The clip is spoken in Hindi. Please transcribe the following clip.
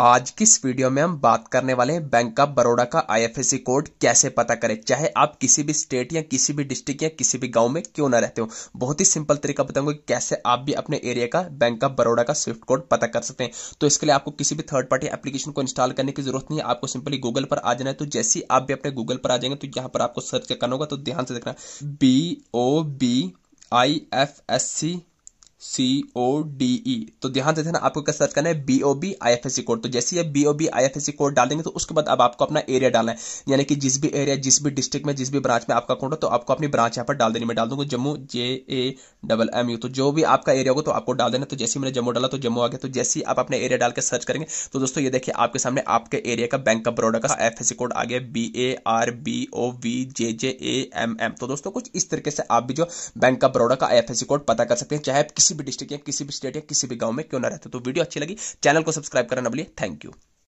आज की इस वीडियो में हम बात करने वाले हैं बैंक ऑफ बड़ौदा का आईएफएससी कोड कैसे पता करें चाहे आप किसी भी स्टेट या किसी भी डिस्ट्रिक्ट या किसी भी गांव में क्यों ना रहते हो बहुत ही सिंपल तरीका बताऊंगा कैसे आप भी अपने एरिया का बैंक ऑफ बड़ौदा का स्विफ्ट कोड पता कर सकते हैं तो इसके लिए आपको किसी भी थर्ड पार्टी एप्लीकेशन को इंस्टॉल करने की जरूरत नहीं है आपको सिंपली गूगल पर आ जाना है तो जैसे ही आप भी अपने गूगल पर आ जाएंगे तो यहाँ पर आपको सर्च करना होगा तो ध्यान से देखना B O B I F S C C O D E तो ध्यान से हैं ना आपको क्या सर्च करना है B O B I F S C code तो जैसे ही B O B I F S C code डाल देंगे तो उसके बाद अब आपको अपना एरिया डालना है यानी कि जिस भी एरिया जिस भी डिस्ट्रिक्ट में जिस भी ब्रांच में आपका अकाउंट हो तो आपको अपनी ब्रांच यहाँ पर डाल देनी मैं डाल दूंगा Jammu J A double M U तो जो भी आपका एरिया होगा तो आपको डाल देना तो जैसे मैंने जम्मू डाला तो जम्मू आ गया तो जैसे ही आप अपने एरिया डाल के सर्च करेंगे तो दोस्तों ये देखिए आपके सामने आपके एरिया का बैंक ऑफ बड़ोडा का एफ एस सी कोड आ गया B A R B O V J J A M M तो दोस्तों कुछ इस तरीके से आप भी जो बैंक ऑफ बड़ोडा का एफ एस सी कोड पता कर सकते हैं चाहे आप किसी किसी भी डिस्ट्रिक्ट या किसी भी स्टेट या किसी भी गांव में क्यों ना रहते तो वीडियो अच्छी लगी चैनल को सब्सक्राइब करना बोलिए थैंक यू